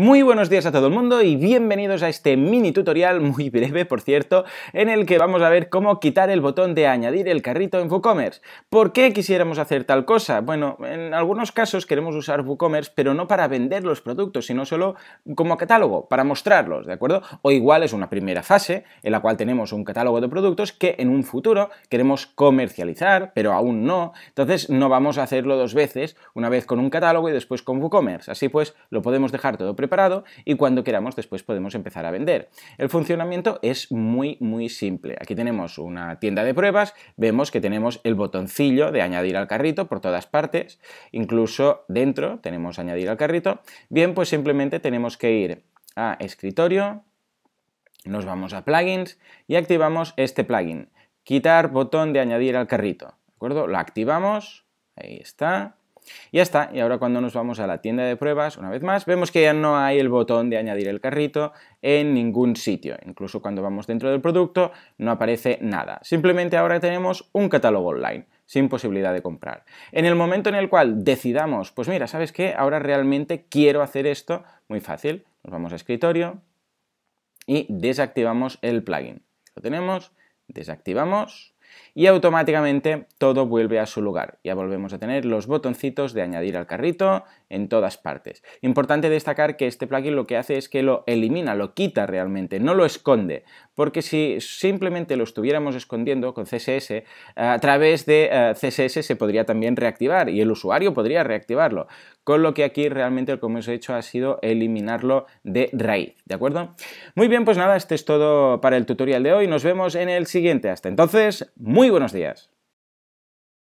Muy buenos días a todo el mundo y bienvenidos a este mini tutorial, muy breve por cierto, en el que vamos a ver cómo quitar el botón de añadir el carrito en WooCommerce. ¿Por qué quisiéramos hacer tal cosa? Bueno, en algunos casos queremos usar WooCommerce, pero no para vender los productos, sino solo como catálogo, para mostrarlos, ¿de acuerdo? O igual es una primera fase en la cual tenemos un catálogo de productos que en un futuro queremos comercializar, pero aún no. Entonces no vamos a hacerlo dos veces, una vez con un catálogo y después con WooCommerce. Así pues, lo podemos dejar todo preparado y cuando queramos después podemos empezar a vender. El funcionamiento es muy muy simple. Aquí tenemos una tienda de pruebas, vemos que tenemos el botoncillo de añadir al carrito por todas partes, incluso dentro tenemos añadir al carrito. Bien, pues simplemente tenemos que ir a escritorio, nos vamos a plugins y activamos este plugin, quitar botón de añadir al carrito, acuerdo? Lo activamos, ahí está, ya está, y ahora cuando nos vamos a la tienda de pruebas, una vez más, vemos que ya no hay el botón de añadir el carrito en ningún sitio. Incluso cuando vamos dentro del producto no aparece nada. Simplemente ahora tenemos un catálogo online sin posibilidad de comprar. En el momento en el cual decidamos, pues mira, ¿sabes qué? Ahora realmente quiero hacer esto, muy fácil, nos vamos a escritorio y desactivamos el plugin. Lo tenemos, desactivamos y automáticamente todo vuelve a su lugar. Ya volvemos a tener los botoncitos de añadir al carrito en todas partes. Importante destacar que este plugin lo que hace es que lo elimina, lo quita realmente, no lo esconde porque si simplemente lo estuviéramos escondiendo con CSS, a través de eh, CSS se podría también reactivar y el usuario podría reactivarlo. Con lo que aquí realmente lo que hemos hecho ha sido eliminarlo de raíz, ¿de acuerdo? Muy bien, pues nada, este es todo para el tutorial de hoy. Nos vemos en el siguiente. Hasta entonces, muy buenos días.